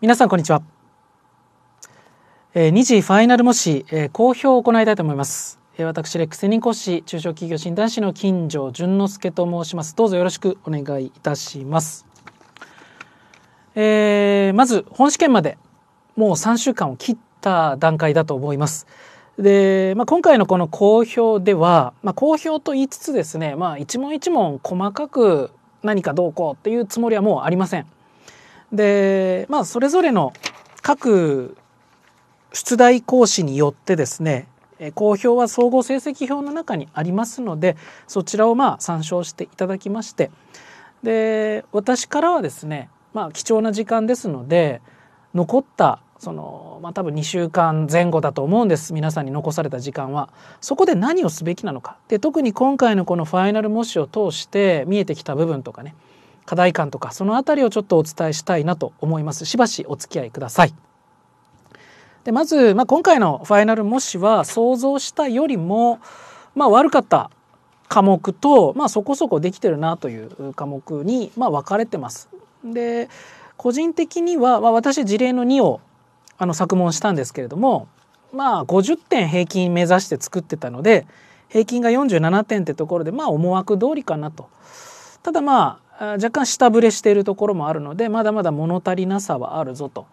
皆さんこんにちは、えー、2次ファイナル模試、えー、公表を行いたいと思います、えー、私レック専任講師中小企業診断士の金城淳之介と申しますどうぞよろしくお願いいたします、えー、まず本試験までもう3週間を切った段階だと思いますで、まあ、今回のこの公表では、まあ、公表と言いつつですね、まあ、一問一問細かく何かどうこうっていうつもりはもうありません。で、まあ、それぞれの各出題講師によってですね、公表は総合成績表の中にありますので、そちらをまあ参照していただきまして、で、私からはですね、まあ、貴重な時間ですので、残ったそのまあ、多分2週間前後だと思うんです皆さんに残された時間はそこで何をすべきなのかで特に今回のこのファイナル模試を通して見えてきた部分とかね課題感とかその辺りをちょっとお伝えしたいなと思いますしばしお付き合いください。でまず、まあ、今回のファイナル模試は想像したよりも、まあ、悪かった科目と、まあ、そこそこできてるなという科目に、まあ、分かれてます。で個人的には、まあ、私事例の2をあの作文したんですけれどもまあ50点平均目指して作ってたので平均が47点ってところでまあ思惑通りかなと。ただま若干下振れしているところもあるのでまだまだ物足りなさはあるぞと。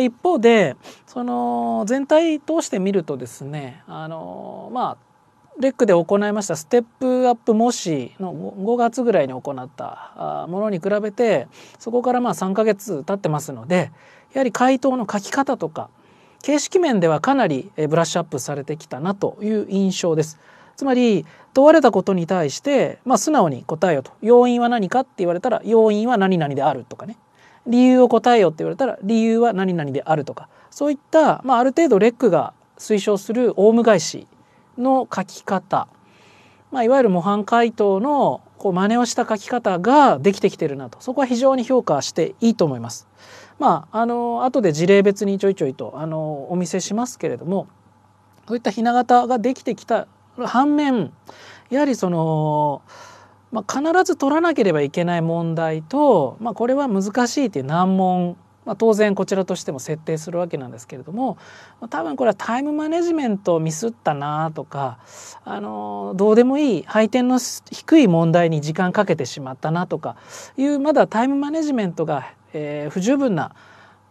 一方でその全体通して見るとですねあのまあレックで行いましたステップアップ模試の5月ぐらいに行ったものに比べてそこからまあ3ヶ月経ってますのでやはり回答の書き方とか形式面ではかなりブラッシュアップされてきたなという印象です。つまり問われたことに対して、まあ、素直に答えよと要因は何かって言われたら要因は何々であるとかね理由を答えよって言われたら理由は何々であるとかそういった、まあ、ある程度レックが推奨するオウム返しの書き方、まあ、いわゆる模範解答のこう真似をした書き方ができてきてるなとそこは非常に評価していいと思います。まあ、あの後で事例別にちょいちょいとあのお見せしますけれどもこういったひな形ができてきた反面やはりその、まあ、必ず取らなければいけない問題と、まあ、これは難しいという難問、まあ、当然こちらとしても設定するわけなんですけれども多分これはタイムマネジメントをミスったなとかあのどうでもいい配点の低い問題に時間かけてしまったなとかいうまだタイムマネジメントが、えー、不十分な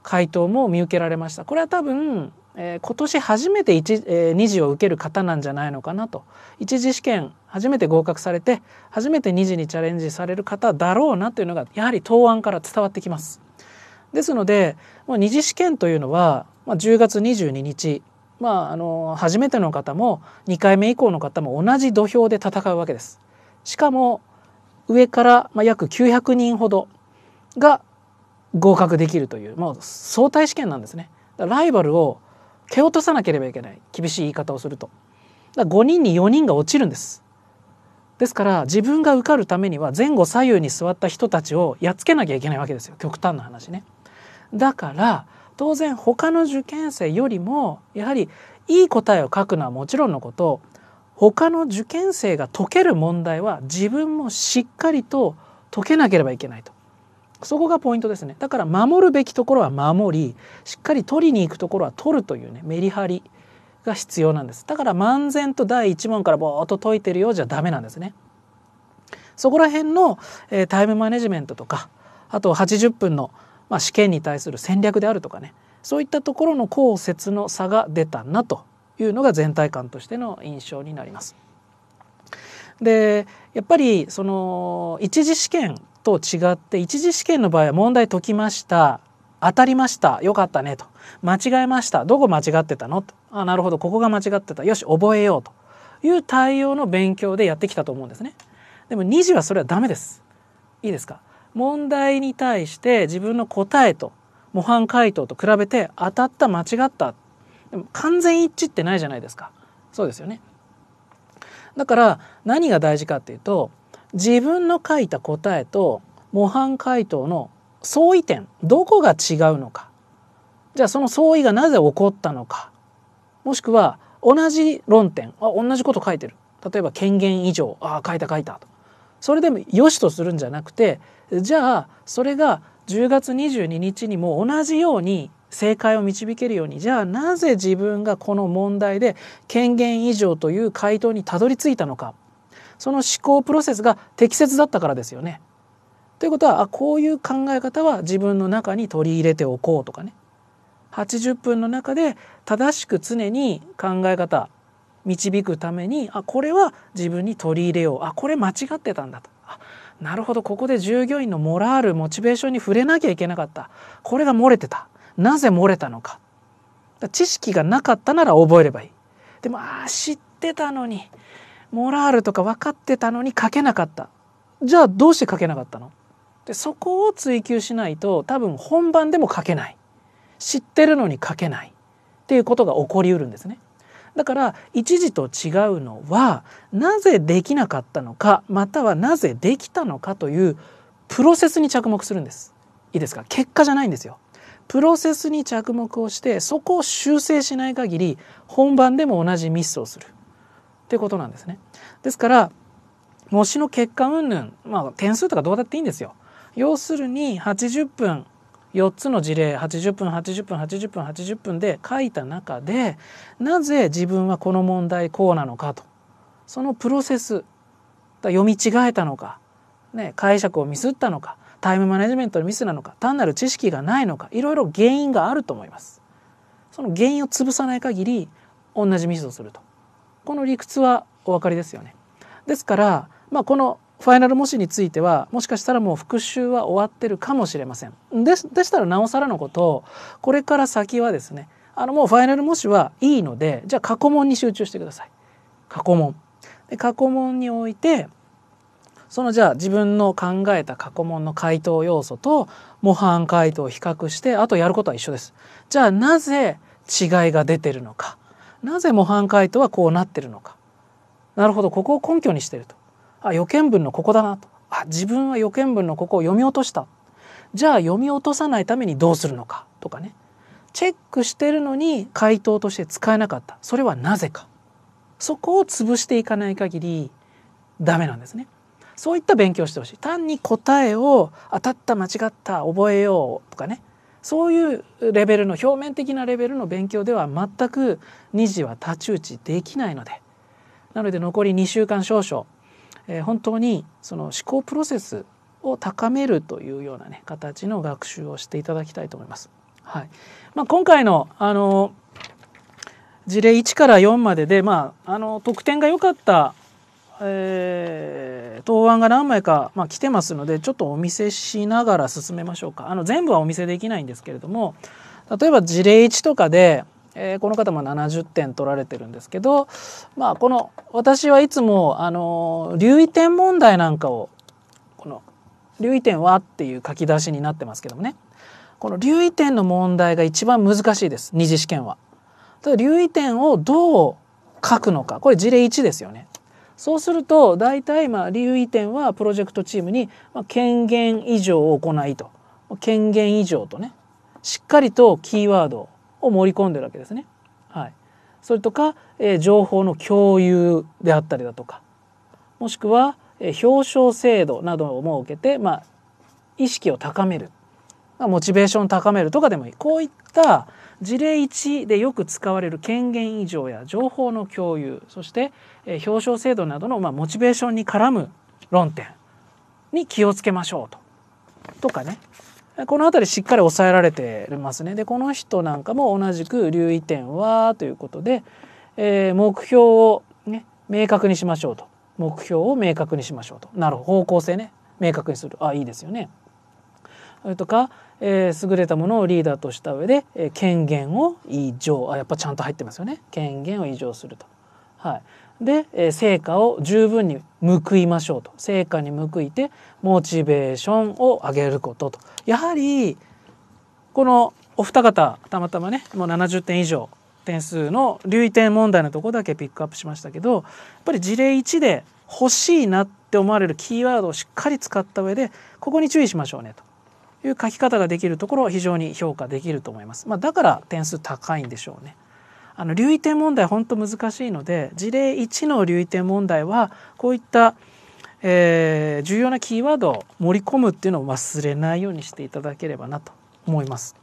回答も見受けられました。これは多分えー、今年初めて一、えー、2次を受ける方なんじゃないのかなと一次試験初めて合格されて初めて2次にチャレンジされる方だろうなというのがやはり答案から伝わってきます。ですのでも2次試験というのは、まあ、10月22日、まあ、あの初めての方も2回目以降の方も同じ土俵で戦うわけです。しかも上から、まあ、約900人ほどが合格できるという、まあ、相対試験なんですね。ライバルを蹴落とさなければいけない厳しい言い方をするとだ5人に4人が落ちるんですですから自分が受かるためには前後左右に座った人たちをやっつけなきゃいけないわけですよ極端な話ねだから当然他の受験生よりもやはりいい答えを書くのはもちろんのこと他の受験生が解ける問題は自分もしっかりと解けなければいけないとそこがポイントですねだから守るべきところは守りしっかり取りに行くところは取るというねメリハリが必要なんですだから漫然と第一問からぼーっと解いてるようじゃダメなんですねそこら辺の、えー、タイムマネジメントとかあと80分の、まあ、試験に対する戦略であるとかねそういったところの公説の差が出たなというのが全体感としての印象になります。でやっぱりその一次試験と違って一次試験の場合は問題解きました当たりましたよかったねと間違えましたどこ間違ってたのとあなるほどここが間違ってたよし覚えようという対応の勉強でやってきたと思うんですね。でも二次はそれはダメです。いいですか問題に対して自分の答えと模範解答と比べて当たった間違ったでも完全一致ってないじゃないですかそうですよねだから何が大事かっていうと自分の書いた答えと模範解答の相違点どこが違うのかじゃあその相違がなぜ起こったのかもしくは同じ論点あ同じこと書いてる例えば権限以上ああ書いた書いたとそれでもよしとするんじゃなくてじゃあそれが10月22日にも同じように正解を導けるようにじゃあなぜ自分がこの問題で権限以上という回答にたどり着いたのかその思考プロセスが適切だったからですよね。ということはあこういう考え方は自分の中に取り入れておこうとかね80分の中で正しく常に考え方導くためにあこれは自分に取り入れようあこれ間違ってたんだとあなるほどここで従業員のモラールモチベーションに触れなきゃいけなかったこれが漏れてたなぜ漏れたのか知識がなかったなら覚えればいいでもああ知ってたのにモラールとか分かってたのに書けなかったじゃあどうして書けなかったのでそこを追求しないと多分本番でも書けない知ってるのに書けないっていうことが起こりうるんですね。だから一時と違うのはなぜできなかったのかまたはなぜできたのかというプロセスに着目するんです。いいですか結果じゃないんですよ。プロセスに着目をしてそこを修正しない限り本番でも同じミスをする。っていうことなんですね。ですから、模試の結果云々、まあ点数とかどうだっていいんですよ。要するに80分4つの事例80分80分80分80分で書いた中でなぜ自分はこの問題こうなのかとそのプロセスだ読み違えたのか、ね、解釈をミスったのかタイムマネジメントのミスなのか単なる知識がないのかいろいろ原因があると思います。その原因を潰さない限り同じミスをするとこの理屈はお分かりですよね。ですから、まあ、このファイナル模試についてはもしかしたらもう復習は終わってるかもしれません。でしたらなおさらのことこれから先はですねあのもうファイナル模試はいいのでじゃあ過去問に集中してください。過去問。で過去問においてそのじゃあ自分の考えた過去問の回答要素と模範回答を比較してあとやることは一緒です。じゃあなぜ違いが出てるのか。なぜ模範解答はこうなってるのかなるほどここを根拠にしてるとあ予見文のここだなとあ自分は予見文のここを読み落としたじゃあ読み落とさないためにどうするのかとかねチェックしてるのに回答として使えなかったそれはなぜかそこを潰していかない限りダメなんですねそういった勉強してほしい単に答えを当たった間違った覚えようとかねそういうレベルの表面的なレベルの勉強では全く2次は太刀打ちできないのでなので残り2週間少々、えー、本当にその思考プロセスを高めるというようなね形の学習をしていただきたいと思います。はいまあ、今回のあの事例1から4までで、まあ、あの得点が良かった、えー答案が何枚か、まあ、来てますのでちょっとお見せしながら進めましょうかあの全部はお見せできないんですけれども例えば事例1とかで、えー、この方も70点取られてるんですけど、まあ、この私はいつもあの留意点問題なんかをこの留意点はっていう書き出しになってますけどもねこの留意点の問題が一番難しいです二次試験は。ただ留意点をどう書くのかこれ事例1ですよね。そうすると大体まあ留意点はプロジェクトチームに権限以上を行いと権限以上とねしっかりとキーワードを盛り込んでるわけですね。はい、それとか、えー、情報の共有であったりだとかもしくは、えー、表彰制度などを設けて、まあ、意識を高める、まあ、モチベーションを高めるとかでもいいこういった事例1でよく使われる権限以上や情報の共有そして、え表彰制度などの、まモチベーションに絡む論点に気をつけましょうと。とかねこの辺りしっかり抑えられてますね。でこの人なんかも同じく留意点はということで、えー、目標を、ね、明確にしましょうと目標を明確にしましょうとなるほど方向性ね明確にするあいいですよね。それとか、えー、優れたものをリーダーとした上で、えー、権限を委譲あやっぱちゃんと入ってますよね権限を委譲すると。はい、で、えー、成果を十分に報いましょうと成果に報いてモチベーションを上げることとやはりこのお二方たまたまねもう70点以上点数の留意点問題のところだけピックアップしましたけどやっぱり事例1で欲しいなって思われるキーワードをしっかり使った上でここに注意しましょうねと。いう書き方ができるところは非常に評価できると思います。まあ、だから点数高いんでしょうね。あの留意点問題本当難しいので事例1の留意点問題はこういった、えー、重要なキーワードを盛り込むっていうのを忘れないようにしていただければなと思います。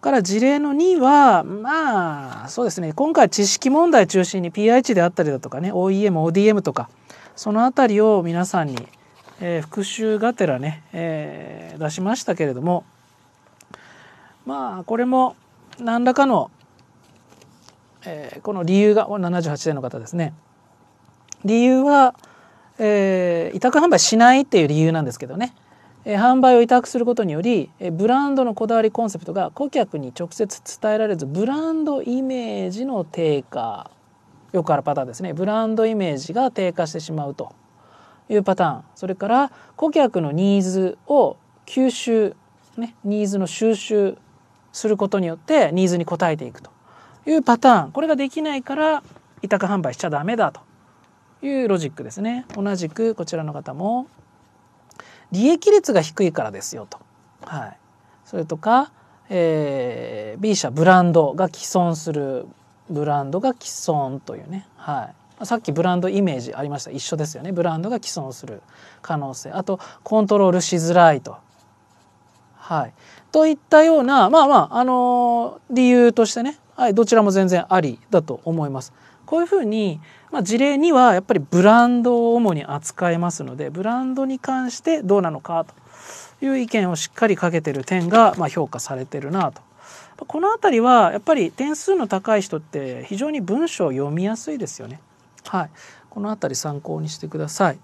から事例の2はまあそうですね今回知識問題中心に PI 値であったりだとかね OEM、ODM とかその辺りを皆さんにえー、復習がてらね、えー、出しましたけれどもまあこれも何らかの、えー、この理由が78歳の方ですね理由は、えー、委託販売しないっていう理由なんですけどね、えー、販売を委託することにより、えー、ブランドのこだわりコンセプトが顧客に直接伝えられずブランドイメージの低下よくあるパターンですねブランドイメージが低下してしまうと。いうパターンそれから顧客のニーズを吸収、ね、ニーズの収集することによってニーズに応えていくというパターンこれができないから委託販売しちゃダメだというロジックですね同じくこちらの方も利益率が低いからですよと、はい、それとか、えー、B 社ブランドが既存するブランドが既存というね、はい、さっきブランドイメージありました一緒ですよねブランドが既存する可能性あとコントロールしづらいと。はい、といったようなまあまあ、あのー、理由としてね、はい、どちらも全然ありだと思います。こういうふうに、まあ、事例にはやっぱりブランドを主に扱いますのでブランドに関してどうなのかという意見をしっかりかけてる点が、まあ、評価されてるなと。この辺りはやっぱり点数の高い人って非常に文章を読みやすいですよね。はい、この辺り参考にしてください。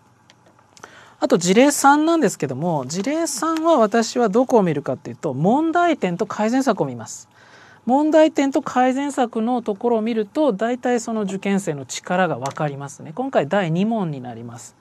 あと事例3なんですけども事例3は私はどこを見るかっていうと問題点と改善策を見ます。問題点と改善策のところを見ると大体その受験生の力が分かりますね。今回第2問になります。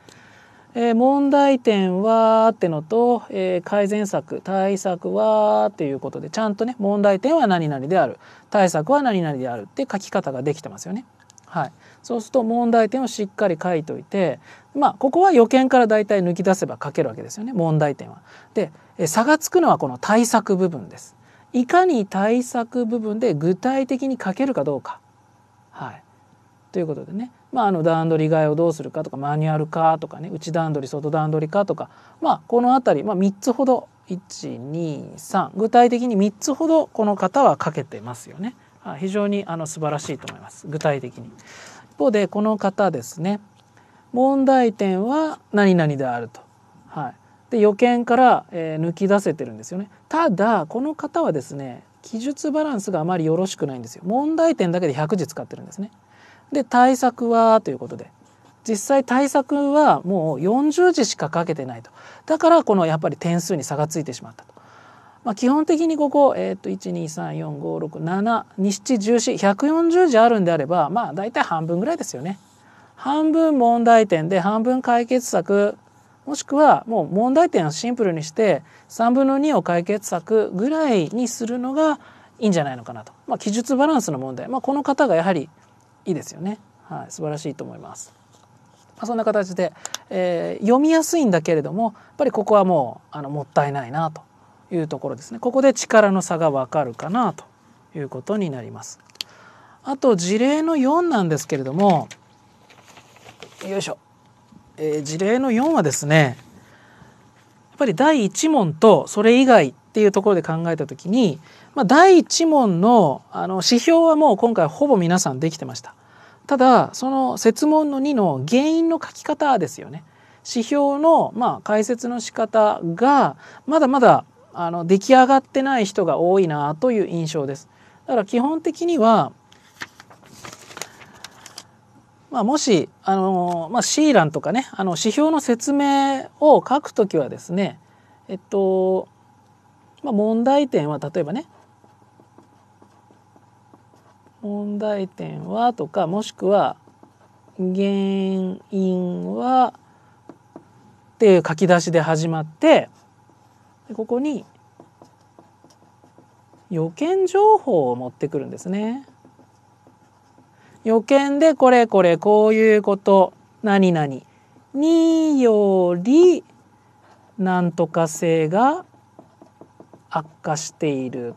えー、問題点はってのと、えー、改善策対策はっていうことでちゃんとね問題点は何々である対策は何々であるって書き方ができてますよね。はい、そうすると問題点をしっかり書いといてまあここは予見から大体抜き出せば書けるわけですよね問題点は。で差がつくのはこの対策部分です。いかに対策部分で具体的に書けるかどうか。はい、ということでね、まあ、あの段取り替えをどうするかとかマニュアル化とかね内段取り外段取りかとか、まあ、この辺り、まあ、3つほど123具体的に3つほどこの方は書けてますよね。非常にあの素晴らしいと思います具体的に。方でこの方ですね問題点は何々であると、はい、で予見から、えー、抜き出せてるんですよねただこの方はですね記述バランスがあまりよろしくないんですよ問題点だけで100字使ってるんですねで対策はということで実際対策はもう40字しか書けてないとだからこのやっぱり点数に差がついてしまったとまあ、基本的にここ、えー、と1234567271440字あるんであればまあ大体半分ぐらいですよね。半分問題点で半分解決策もしくはもう問題点をシンプルにして3分の2を解決策ぐらいにするのがいいんじゃないのかなと。まあ、記述バランスの問題、まあ、この方がやはりいいですよね。はい、素晴らしいと思います。まあ、そんな形で、えー、読みやすいんだけれどもやっぱりここはもうあのもったいないなというところですねここで力の差がわかるかなということになります。あと事例の4なんですけれどもよいしょ、えー、事例の4はですねやっぱり第1問とそれ以外っていうところで考えた時に、まあ、第1問のあの指標はもう今回ほぼ皆さんできてました。ただその設問の2の原因の書き方ですよね。指標のまあ解説の仕方がまだまだあの出来上がってない人が多いなという印象です。だから基本的には、まあ、もしあの、まあ、シーランとかねあの指標の説明を書くときはですねえっと、まあ、問題点は例えばね問題点はとかもしくは原因はっていう書き出しで始まってでここに予見情報を持ってくるんですね。予見でこれこれこういうこと何々により何とか性が悪化している。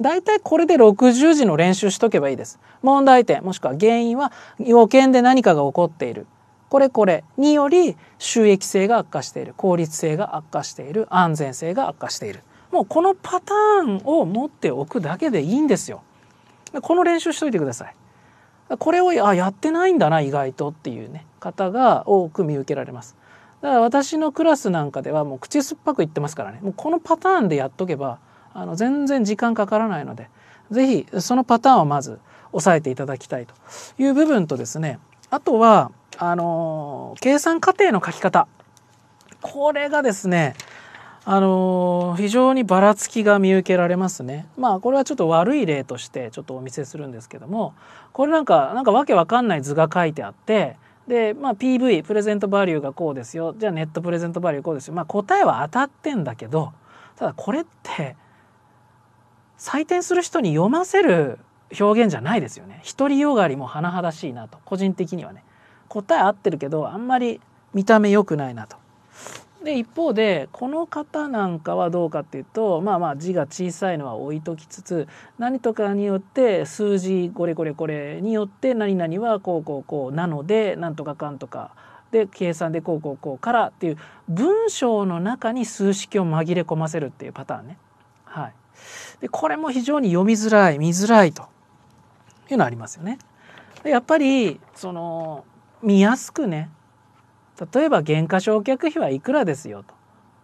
大体これで60字の練習しとけばいいです。問題点もしくは原因は予見で何かが起こっている。これこれにより収益性が悪化している効率性が悪化している安全性が悪化しているもうこのパターンを持っておくだけでいいんですよ。この練習しといてください。これをあやってないんだな意外とっていうね方が多く見受けられます。だから私のクラスなんかではもう口酸っぱく言ってますからねもうこのパターンでやっとけばあの全然時間かからないのでぜひそのパターンをまず押さえていただきたいという部分とですねあとはあの計算過程の書き方これがですねあの非常にばらつきが見受けられますね。まあこれはちょっと悪い例としてちょっとお見せするんですけどもこれなんかなんかわけわかんない図が書いてあってで、まあ、PV プレゼントバリューがこうですよじゃあネットプレゼントバリューこうですよ、まあ、答えは当たってんだけどただこれって採点する人に読ませる表現じゃないですよね。独りよがりも甚だしいなと個人的にはね。答え合ってるけどあんまり見た目良くないなと。で一方でこの方なんかはどうかっていうとまあまあ字が小さいのは置いときつつ何とかによって数字これこれこれによって何々はこうこうこうなので何とかかんとかで計算でこうこうこうからっていう文章の中に数式を紛れ込ませるっていうパターンね。はい、でこれも非常に読みづらい見づらいというのありますよね。やっぱりその見やすくね例えば減価償却費はいくらですよと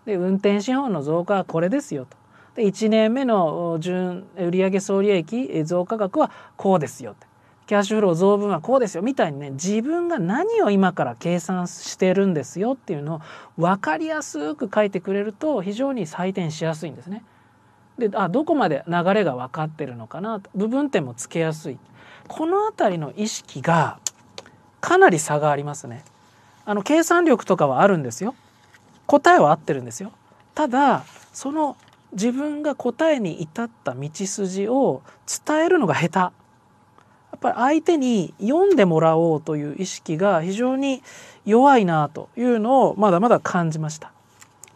で運転資本の増加はこれですよとで1年目の純売上総利益増加額はこうですよってキャッシュフロー増分はこうですよみたいにね自分が何を今から計算してるんですよっていうのを分かりやすく書いてくれると非常に採点しやすいんですね。であどこまで流れが分かってるのかなと部分点もつけやすいこの辺りの意識がかなり差がありますね。あの計算力とかはあるんですよ。答えは合ってるんですよ。ただその自分が答えに至った道筋を伝えるのが下手。やっぱり相手に読んでもらおうという意識が非常に弱いなというのをまだまだ感じました。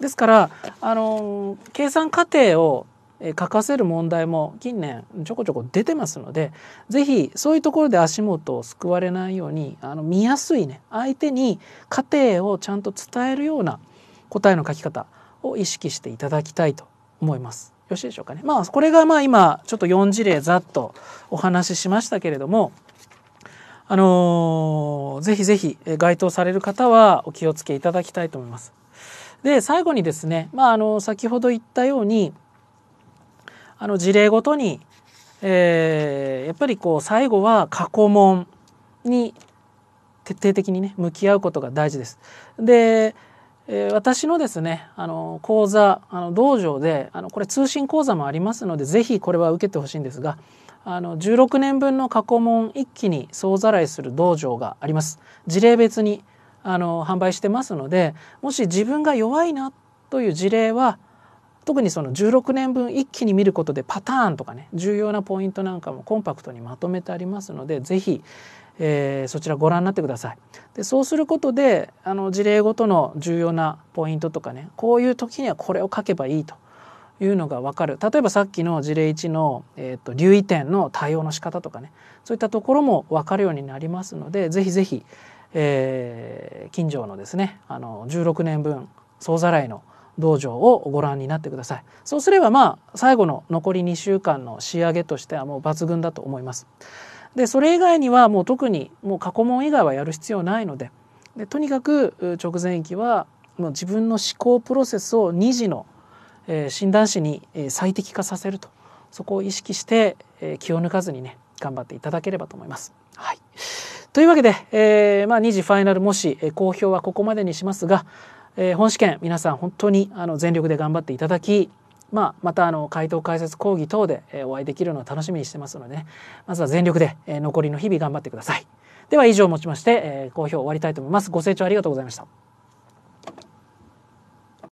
ですから、あの計算過程を書かせる問題も近年ちょこちょこ出てますのでぜひそういうところで足元をすくわれないようにあの見やすいね相手に過程をちゃんと伝えるような答えの書き方を意識していただきたいと思います。よろしいでしょうかね。まあこれがまあ今ちょっと4事例ざっとお話ししましたけれどもあのー、ぜひぜひ該当される方はお気をつけいただきたいと思います。で最後にですね、まあ、あの先ほど言ったようにあの事例ごとに、えー、やっぱりこう最後は過去問に徹底的にね向き合うことが大事です。で、えー、私のですねあの講座あの道場であのこれ通信講座もありますのでぜひこれは受けてほしいんですがあの16年分の過去問一気に総ざらいする道場があります。事例別にあの販売してますのでもし自分が弱いなという事例は特にその16年分一気に見ることでパターンとかね重要なポイントなんかもコンパクトにまとめてありますので是非、えー、そちらご覧になってください。でそうすることであの事例ごとの重要なポイントとかねこういう時にはこれを書けばいいというのが分かる例えばさっきの事例1の、えーと、留意点の対応の仕方とかねそういったところも分かるようになりますのでぜひぜひ、え近所のですねあの16年分総ざらいの道場をご覧になってくださいそうすればまあ最後の残り2週間の仕上げとしてはもう抜群だと思いますでそれ以外にはもう特にもう過去問以外はやる必要ないのででとにかく直前期はもう自分の思考プロセスを2次の、え診断士に最適化させるとそこを意識して、え気を抜かずにね頑張っていただければと思います。はいというわけで、えーまあ、2次ファイナルもし、えー、好評はここまでにしますが、えー、本試験皆さん本当にあの全力で頑張っていただき、まあ、またあの回答解説講義等でお会いできるのを楽しみにしてますので、ね、まずは全力で、え残りの日々頑張ってください。では以上をもちまして、えー、講評終わりたいと思います。ご清聴ありがとうございました。